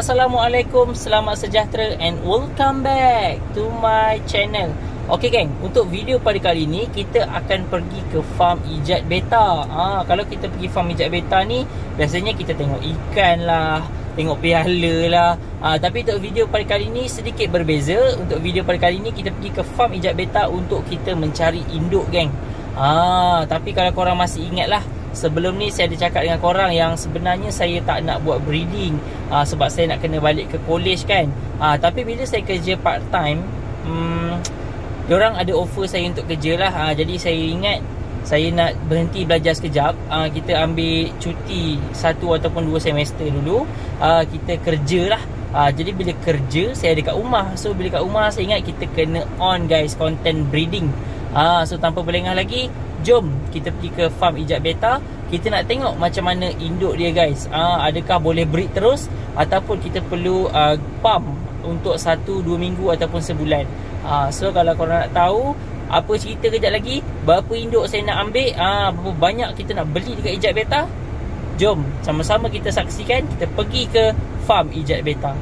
Assalamualaikum, selamat sejahtera and welcome back to my channel Ok geng, untuk video pada kali ni kita akan pergi ke farm ijat beta Ah, ha, Kalau kita pergi farm ijat beta ni, biasanya kita tengok ikan lah, tengok piala lah Ah, ha, Tapi untuk video pada kali ni sedikit berbeza Untuk video pada kali ni kita pergi ke farm ijat beta untuk kita mencari induk geng Ah, ha, Tapi kalau korang masih ingat lah, Sebelum ni saya ada cakap dengan korang yang sebenarnya saya tak nak buat breeding uh, Sebab saya nak kena balik ke college kan uh, Tapi bila saya kerja part time um, hmm, Diorang ada offer saya untuk kerja lah uh, Jadi saya ingat saya nak berhenti belajar sekejap uh, Kita ambil cuti satu ataupun dua semester dulu uh, Kita kerja lah uh, Jadi bila kerja saya ada kat rumah So bila kat rumah saya ingat kita kena on guys content breeding Ah, So tanpa berlengah lagi Jom kita pergi ke farm ijab beta Kita nak tengok macam mana induk dia guys uh, Adakah boleh breed terus Ataupun kita perlu uh, pump Untuk satu dua minggu ataupun sebulan uh, So kalau korang nak tahu Apa cerita kejap lagi Berapa induk saya nak ambil uh, Berapa banyak kita nak beli dekat ijab beta Jom sama-sama kita saksikan Kita pergi ke farm ijab beta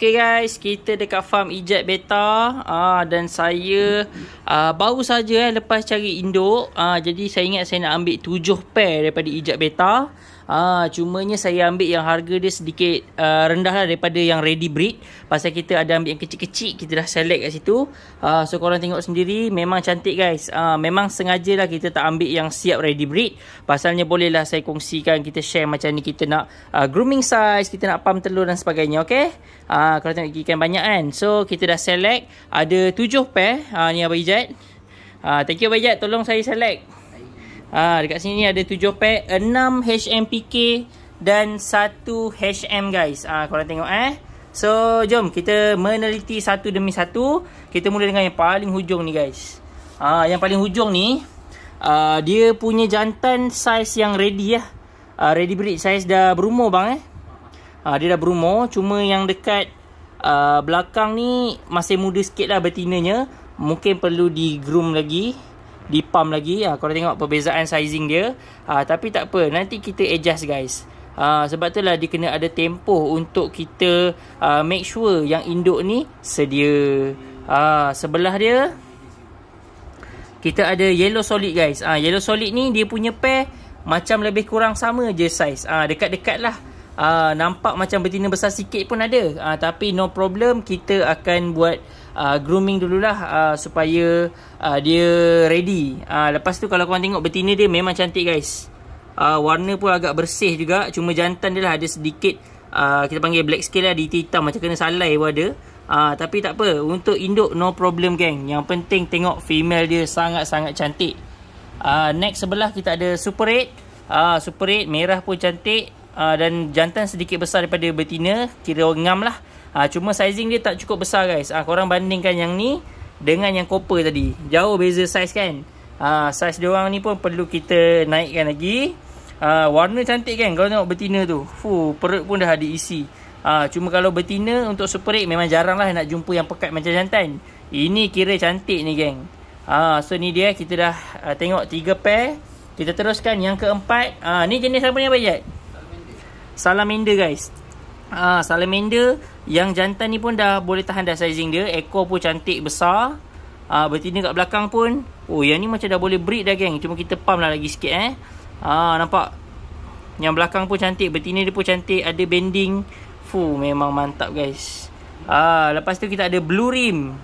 Okay guys, kita dekat farm eject beta aa, ah, dan saya aa, ah, baru saja eh, lepas cari induk. Aa, ah, jadi saya ingat saya nak ambil 7 pair daripada eject beta. Ah, cumanya saya ambil yang harga dia sedikit uh, ah, rendah lah daripada yang ready breed. Pasal kita ada ambil yang kecil-kecil, kita dah select kat situ. Ah, so korang tengok sendiri, memang cantik guys. Ah, memang sengaja lah kita tak ambil yang siap ready breed. Pasalnya bolehlah saya kongsikan, kita share macam ni. Kita nak uh, grooming size, kita nak pam telur dan sebagainya, okay? Ah, korang tengok ikan banyak kan? So, kita dah select. Ada tujuh pair. Ah, ni Abang Ijat. Ah, thank you Abang Ijat, tolong saya select. Ha, dekat sini ni ada 7 pack, 6 HMPK dan 1 HM guys. Ah ha, korang tengok eh. So, jom kita meneliti satu demi satu. Kita mula dengan yang paling hujung ni guys. ha, yang paling hujung ni uh, dia punya jantan saiz yang ready lah. Ya. Uh, ready breed saiz dah berumur bang eh. Ha, dia dah berumur cuma yang dekat uh, belakang ni masih muda sikit lah betinanya. Mungkin perlu di groom lagi. Di pam lagi ha, Korang tengok perbezaan sizing dia ha, Tapi tak apa nanti kita adjust guys ha, Sebab lah dia kena ada tempoh untuk kita ha, make sure yang induk ni sedia ha, Sebelah dia Kita ada yellow solid guys ha, Yellow solid ni dia punya pair macam lebih kurang sama je size ha, Dekat-dekat lah Uh, nampak macam betina besar sikit pun ada uh, Tapi no problem Kita akan buat uh, grooming dululah uh, supaya uh, dia ready. Uh, lepas tu kalau korang tengok betina dia memang cantik guys. Uh, warna pun agak bersih juga. Cuma jantan dia lah ada sedikit uh, kita panggil black scale lah. DT hitam macam kena salai pun ada. Uh, tapi tak apa. Untuk induk no problem gang. Yang penting tengok female dia sangat-sangat cantik. Uh, next sebelah kita ada Super 8. Uh, Super 8 merah pun cantik. Uh, dan jantan sedikit besar daripada betina. Kira ngam lah. Ha, cuma sizing dia tak cukup besar guys. Ah ha, korang bandingkan yang ni dengan yang copper tadi. Jauh beza size kan. Ah ha, saiz dia orang ni pun perlu kita naikkan lagi. ha, warna cantik kan kalau tengok betina tu. Fuh, perut pun dah diisi. ha, cuma kalau betina untuk super egg memang jaranglah nak jumpa yang pekat macam jantan. Ini kira cantik ni geng. ha, so ni dia kita dah uh, tengok 3 pair. Kita teruskan yang keempat. Ah ha, ni jenis apa ni Abang Yat? Salamander. Salamander guys uh, salamander yang jantan ni pun dah boleh tahan dah sizing dia. Ekor pun cantik besar. Uh, ah, betina kat belakang pun. Oh yang ni macam dah boleh breed dah geng. Cuma kita pump lah lagi sikit eh. Ah nampak. Yang belakang pun cantik. Betina dia pun cantik. Ada bending. Fuh memang mantap guys. Ah lepas tu kita ada blue rim.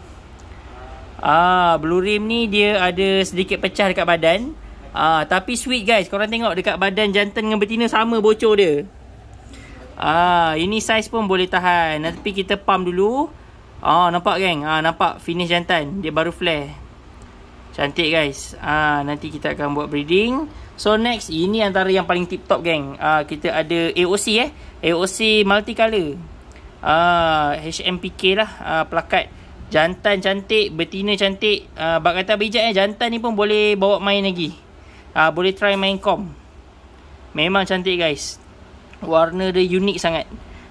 Ah blue rim ni dia ada sedikit pecah dekat badan. Ah tapi sweet guys. Korang tengok dekat badan jantan dengan betina sama bocor dia. Ah, ini saiz pun boleh tahan. Nanti kita pam dulu. Ah, nampak geng. Ah, nampak finish jantan. Dia baru flare. Cantik guys. Ah, nanti kita akan buat breeding. So next, ini antara yang paling tip top geng. Ah, kita ada AOC eh. AOC multicolor. Ah, HMPK lah ah, pelakat jantan cantik, betina cantik. Ah, bab kata bijak eh jantan ni pun boleh bawa main lagi. Ah, boleh try main com. Memang cantik guys warna dia unik sangat.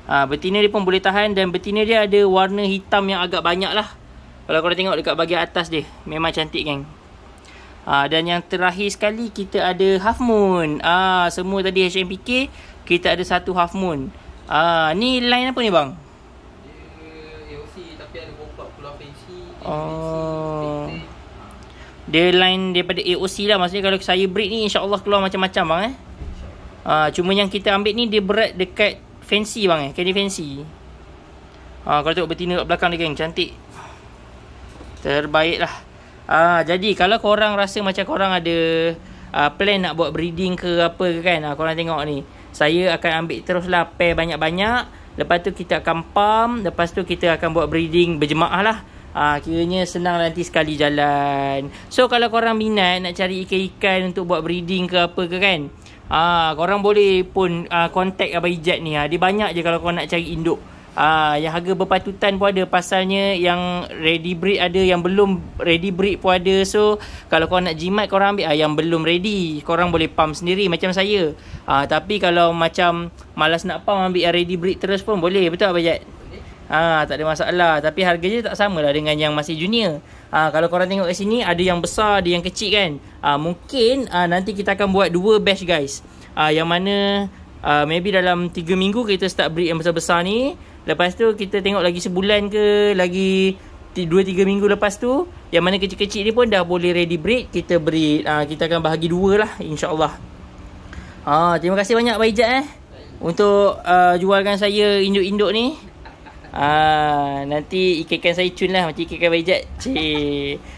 Ha, betina dia pun boleh tahan dan betina dia ada warna hitam yang agak banyak lah. Kalau korang tengok dekat bahagian atas dia. Memang cantik geng. Ha, dan yang terakhir sekali kita ada half moon. ha, Semua tadi HMPK. Kita ada satu half moon. ha, ni line apa ni bang? Dia tapi ada bombak pula fancy. Oh. Dia line daripada AOC lah. Maksudnya kalau saya break ni insyaAllah keluar macam-macam bang eh. Uh, cuma yang kita ambil ni dia berat dekat fancy bang eh. Kenny fancy. Uh, kalau tengok betina kat belakang dia geng. Cantik. Terbaik lah. Uh, ah, jadi kalau korang rasa macam korang ada uh, plan nak buat breeding ke apa ke kan. Uh, korang tengok ni. Saya akan ambil terus lah pair banyak-banyak. Lepas tu kita akan pump. Lepas tu kita akan buat breeding berjemaah lah. Ah, ha, kiranya senang nanti sekali jalan. So kalau korang minat nak cari ikan-ikan untuk buat breeding ke apa ke kan. Ah, korang boleh pun ah, contact Abang Ijat ni. Ah. Dia banyak je kalau kau nak cari induk. Ah, yang harga berpatutan pun ada pasalnya yang ready breed ada yang belum ready breed pun ada so kalau kau nak jimat korang ambil ah, yang belum ready Kau orang boleh pump sendiri macam saya ah, tapi kalau macam malas nak pump ambil yang ready breed terus pun boleh betul Abang Ijat? ha, Tak ada masalah Tapi harga dia tak sama lah dengan yang masih junior ha, Kalau korang tengok kat sini Ada yang besar, ada yang kecil kan ha, Mungkin ha, nanti kita akan buat dua batch guys ha, Yang mana ha, Maybe dalam 3 minggu kita start break yang besar-besar ni Lepas tu kita tengok lagi sebulan ke Lagi 2-3 minggu lepas tu Yang mana kecil-kecil ni pun dah boleh ready break Kita beri, ha, Kita akan bahagi dua lah InsyaAllah ha, Terima kasih banyak Pak eh untuk uh, jualkan saya induk-induk ni Ah, nanti ikan saya cun lah macam ikan bajet. Ci.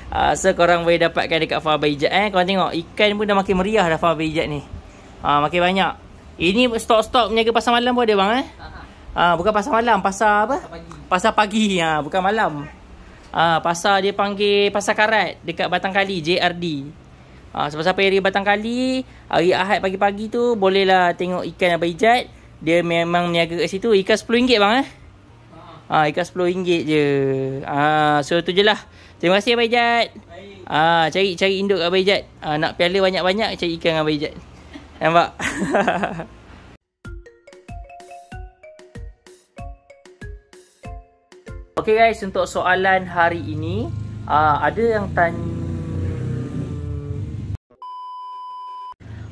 Ah, so korang boleh dapatkan dekat farm bajet eh. Kau tengok ikan pun dah makin meriah dah farm bajet ni. Ah, makin banyak. Ini stok-stok penjaga pasar malam pun ada bang eh. Ah, bukan pasar malam, pasar apa? Pasar pagi. Pasar pagi ah, bukan malam. Ah, pasar dia panggil pasar karat dekat Batang Kali JRD. Ah, siapa-siapa area Batang Kali, hari Ahad pagi-pagi tu boleh lah tengok ikan abang Dia memang niaga kat situ. Ikan RM10 bang eh. Ah ha, ikat RM10 je. Ah ha, so tu je lah. Terima kasih Abai Jad. Ah ha, cari cari induk kat Abai Jad. Ah ha, nak piala banyak-banyak cari ikan dengan Abai Jad. Nampak. okay guys, untuk soalan hari ini, ah ha, ada yang tanya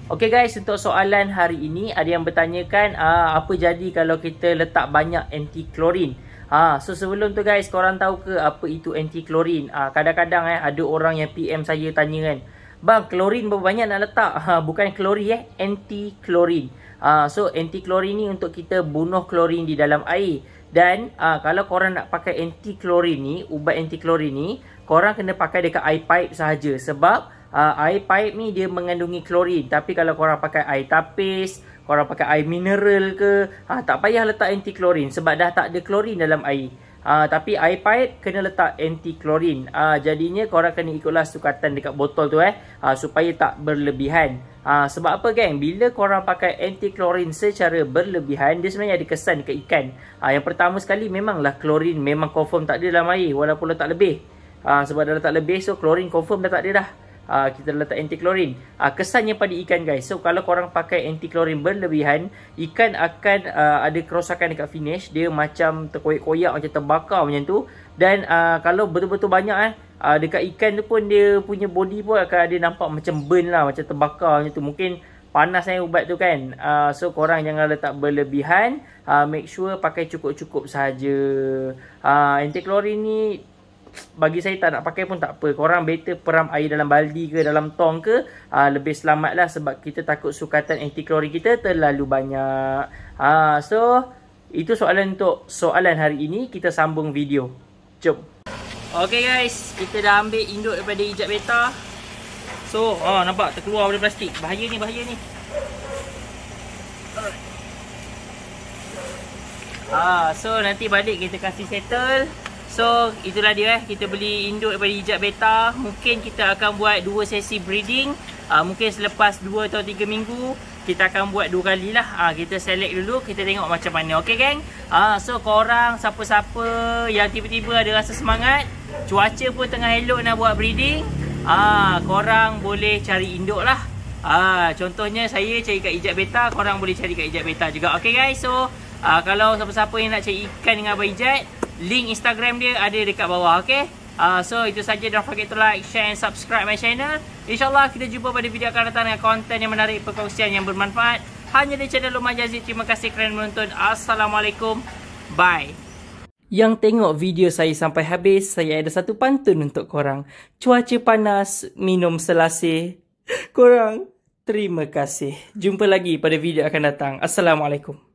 Okay guys, untuk soalan hari ini ada yang bertanyakan uh, apa jadi kalau kita letak banyak anti klorin. Ha, so sebelum tu guys, korang tahu ke apa itu anti klorin? Ha, kadang-kadang eh, ada orang yang PM saya tanya kan, Bang, klorin berapa banyak nak letak? Ha, bukan klorin eh, anti klorin. Ha, so anti klorin ni untuk kita bunuh klorin di dalam air. Dan ha, kalau korang nak pakai anti klorin ni, ubat anti klorin ni, korang kena pakai dekat air pipe sahaja. Sebab ha, air pipe ni dia mengandungi klorin. Tapi kalau korang pakai air tapis, korang pakai air mineral ke ha, tak payah letak anti klorin sebab dah tak ada klorin dalam air ha, tapi air pahit kena letak anti klorin ha, jadinya korang kena ikutlah sukatan dekat botol tu eh ha, supaya tak berlebihan ha, sebab apa geng bila korang pakai anti klorin secara berlebihan dia sebenarnya ada kesan dekat ikan ha, yang pertama sekali memanglah klorin memang confirm tak ada dalam air walaupun letak lebih ha, sebab dah letak lebih so klorin confirm dah tak ada dah uh, kita letak anti klorin. Uh, ah, kesannya pada ikan guys. So kalau korang pakai anti klorin berlebihan, ikan akan uh, ada kerosakan dekat finish. Dia macam terkoyak-koyak macam terbakar macam tu. Dan uh, kalau betul-betul banyak eh, uh, dekat ikan tu pun dia punya body pun akan ada nampak macam burn lah. Macam terbakar macam tu. Mungkin panas eh, ubat tu kan. Uh, so korang jangan letak berlebihan. Uh, make sure pakai cukup-cukup sahaja. Uh, anti klorin ni bagi saya tak nak pakai pun tak apa. Korang better peram air dalam baldi ke dalam tong ke. Ha, lebih selamat lah sebab kita takut sukatan anti kita terlalu banyak. Ha, so, itu soalan untuk soalan hari ini. Kita sambung video. Jom. Okay guys, kita dah ambil induk daripada hijab beta. So, ha, nampak terkeluar dari plastik. Bahaya ni, bahaya ni. Ah, so nanti balik kita kasih settle. So itulah dia eh kita beli induk daripada hijab beta mungkin kita akan buat dua sesi breeding uh, mungkin selepas 2 atau 3 minggu kita akan buat dua kali lah uh, kita select dulu kita tengok macam mana Okay gang. uh, ah, so korang siapa-siapa yang tiba-tiba ada rasa semangat cuaca pun tengah elok nak buat breeding ah uh, korang boleh cari induk lah ah uh, contohnya saya cari kat hijab beta korang boleh cari kat hijab beta juga Okay guys so Uh, kalau siapa-siapa yang nak cari ikan dengan Abang Ijat link Instagram dia ada dekat bawah okay? uh, ah, so itu saja don't forget to like share and subscribe my channel insyaallah kita jumpa pada video akan datang dengan konten yang menarik perkongsian yang bermanfaat hanya di channel Luma Jazid terima kasih kerana menonton assalamualaikum bye yang tengok video saya sampai habis saya ada satu pantun untuk korang cuaca panas minum selasih korang terima kasih jumpa lagi pada video akan datang assalamualaikum